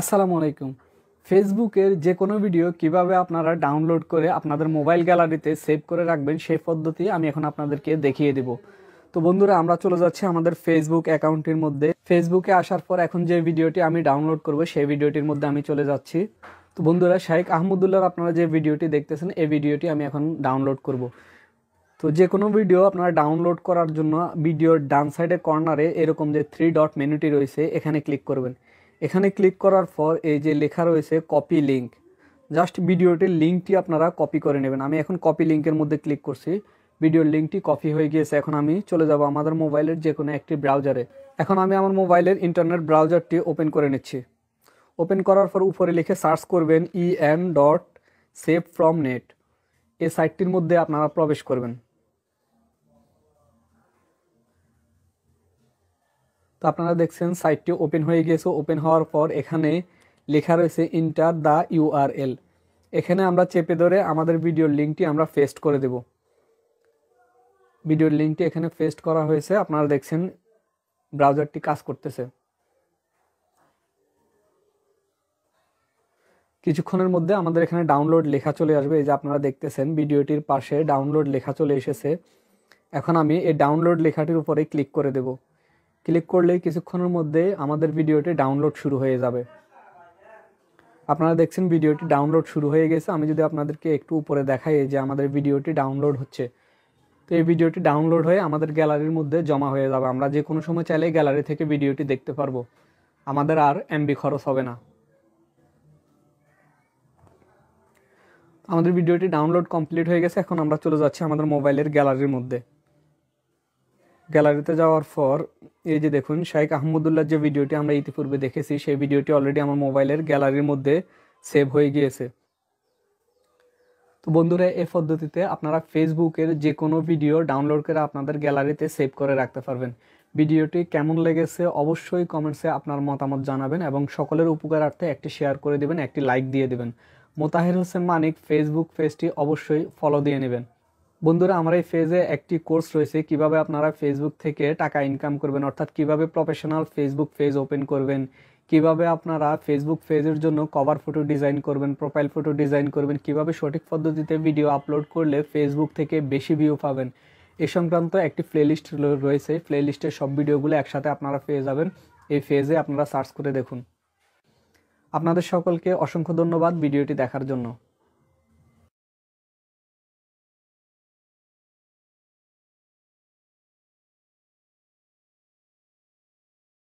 আসসালামু আলাইকুম ফেসবুকের যে কোনো ভিডিও কিভাবে আপনারা ডাউনলোড করে আপনাদের মোবাইল গ্যালারিতে সেভ করে রাখবেন সেই পদ্ধতি আমি এখন আপনাদেরকে দেখিয়ে দেব তো বন্ধুরা আমরা চলে যাচ্ছি আমাদের ফেসবুক অ্যাকাউন্টের মধ্যে ফেসবুকে আসার পর এখন যে ভিডিওটি আমি ডাউনলোড করব সেই ভিডিওটির মধ্যে আমি চলে যাচ্ছি তো বন্ধুরা শাহেক আহমদুল্লাহ আপনারা যে ভিডিওটি দেখতেছেন এই ভিডিওটি আমি এখন ডাউনলোড করব তো যে কোনো ভিডিও আপনারা ডাউনলোড করার জন্য ভিডিওর ডান সাইডে কর্নারে এরকম যে থ্রি ডট মেনুটি রয়েছে এখানে ক্লিক করবেন এখানে ক্লিক করার পর এই যে লেখা রয়েছে কপি লিঙ্ক জাস্ট ভিডিওটির লিঙ্কটি আপনারা কপি করে নেবেন আমি এখন কপি লিঙ্কের মধ্যে ক্লিক করছি ভিডিওর লিঙ্কটি কপি হয়ে গিয়েছে এখন আমি চলে যাব আমাদের মোবাইলের যে কোনো একটি ব্রাউজারে এখন আমি আমার মোবাইলের ইন্টারনেট ব্রাউজারটি ওপেন করে নিচ্ছি ওপেন করার পর উপরে লিখে সার্চ করবেন E N dot save from net এই সাইটটির মধ্যে আপনারা প্রবেশ করবেন তো আপনারা দেখছেন সাইটটি ওপেন হয়ে গিয়েছে ওপেন হওয়ার পর এখানে লেখা রয়েছে ইন্টার দ্য ইউআরএল এখানে আমরা চেপে ধরে আমাদের ভিডিওর লিঙ্কটি আমরা ফেস্ট করে দেব ভিডিওর লিঙ্কটি এখানে ফেস্ট করা হয়েছে আপনারা দেখছেন ব্রাউজারটি কাজ করতেছে কিছুক্ষণের মধ্যে আমাদের এখানে ডাউনলোড লেখা চলে আসবে এই যে আপনারা দেখতেছেন ভিডিওটির পাশে ডাউনলোড লেখা চলে এসেছে এখন আমি এই ডাউনলোড লেখাটির উপরে ক্লিক করে দেবো ক্লিক করলে কিছুক্ষণের মধ্যে আমাদের ভিডিওটি ডাউনলোড শুরু হয়ে যাবে আপনারা দেখছেন ভিডিওটি ডাউনলোড শুরু হয়ে গেছে আমি যদি আপনাদেরকে একটু উপরে দেখাই যে আমাদের ভিডিওটি ডাউনলোড হচ্ছে তো এই ভিডিওটি ডাউনলোড হয়ে আমাদের গ্যালারির মধ্যে জমা হয়ে যাবে আমরা যে কোনো সময় চাইলে গ্যালারি থেকে ভিডিওটি দেখতে পারবো আমাদের আর এমবি খরচ হবে না আমাদের ভিডিওটি ডাউনলোড কমপ্লিট হয়ে গেছে এখন আমরা চলে যাচ্ছি আমাদের মোবাইলের গ্যালারির মধ্যে গ্যালারিতে যাওয়ার পর এই যে দেখুন শাইখ আহমদুল্লাহ যে ভিডিওটি আমরা ইতিপূর্বে দেখেছি সেই ভিডিওটি অলরেডি আমার মোবাইলের গ্যালারির মধ্যে সেভ হয়ে গিয়েছে তো বন্ধুরা এই পদ্ধতিতে আপনারা ফেসবুকের যে কোনো ভিডিও ডাউনলোড করে আপনাদের গ্যালারিতে সেভ করে রাখতে পারবেন ভিডিওটি কেমন লেগেছে অবশ্যই কমেন্টসে আপনার মতামত জানাবেন এবং সকলের উপকারার্থে একটি শেয়ার করে দেবেন একটি লাইক দিয়ে দেবেন মোতাহির হোসেন মানিক ফেসবুক পেজটি অবশ্যই ফলো দিয়ে নেবেন বন্ধুরা আমার এই ফেজে একটি কোর্স রয়েছে কিভাবে আপনারা ফেসবুক থেকে টাকা ইনকাম করবেন অর্থাৎ কিভাবে প্রফেশনাল ফেসবুক পেজ ওপেন করবেন কিভাবে আপনারা ফেসবুক পেজের জন্য কভার ফটো ডিজাইন করবেন প্রোফাইল ফটো ডিজাইন করবেন কিভাবে সঠিক পদ্ধতিতে ভিডিও আপলোড করলে ফেসবুক থেকে বেশি ভিউ পাবেন এ সংক্রান্ত একটি প্লেলিস্ট রয়েছে প্লেলিস্টের সব ভিডিওগুলো একসাথে আপনারা পেয়ে যাবেন এই ফেজে আপনারা সার্চ করে দেখুন আপনাদের সকলকে অসংখ্য ধন্যবাদ ভিডিওটি দেখার জন্য